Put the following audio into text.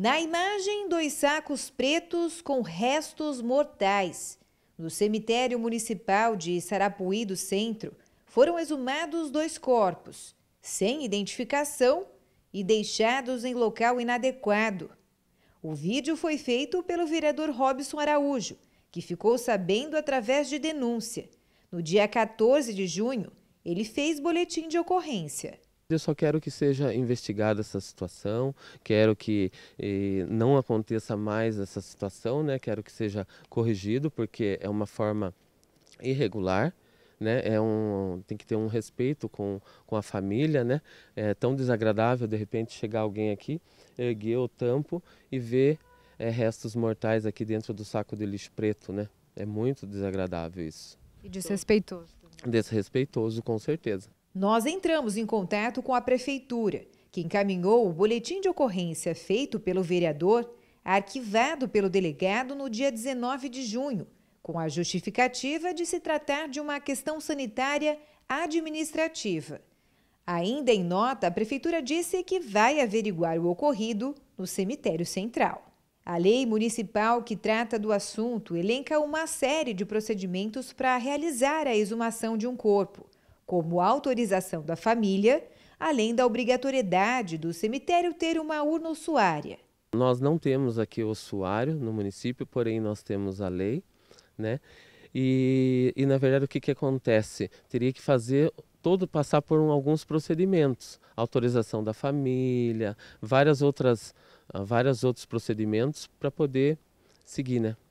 Na imagem, dois sacos pretos com restos mortais. No cemitério municipal de Sarapuí do Centro, foram exumados dois corpos, sem identificação e deixados em local inadequado. O vídeo foi feito pelo vereador Robson Araújo, que ficou sabendo através de denúncia. No dia 14 de junho, ele fez boletim de ocorrência. Eu só quero que seja investigada essa situação, quero que eh, não aconteça mais essa situação, né? quero que seja corrigido, porque é uma forma irregular. Né, é um, tem que ter um respeito com, com a família, né? É tão desagradável de repente chegar alguém aqui, erguer o tampo e ver é, restos mortais aqui dentro do saco de lixo preto, né? É muito desagradável isso. E desrespeitoso. Desrespeitoso, com certeza. Nós entramos em contato com a prefeitura, que encaminhou o boletim de ocorrência feito pelo vereador, arquivado pelo delegado no dia 19 de junho, com a justificativa de se tratar de uma questão sanitária administrativa. Ainda em nota, a prefeitura disse que vai averiguar o ocorrido no cemitério central. A lei municipal que trata do assunto elenca uma série de procedimentos para realizar a exumação de um corpo, como autorização da família, além da obrigatoriedade do cemitério ter uma urna ossuária. Nós não temos aqui ossuário no município, porém nós temos a lei, né? E, e na verdade o que, que acontece? Teria que fazer todo passar por um, alguns procedimentos, autorização da família, várias outras, ah, várias outros procedimentos para poder seguir, né?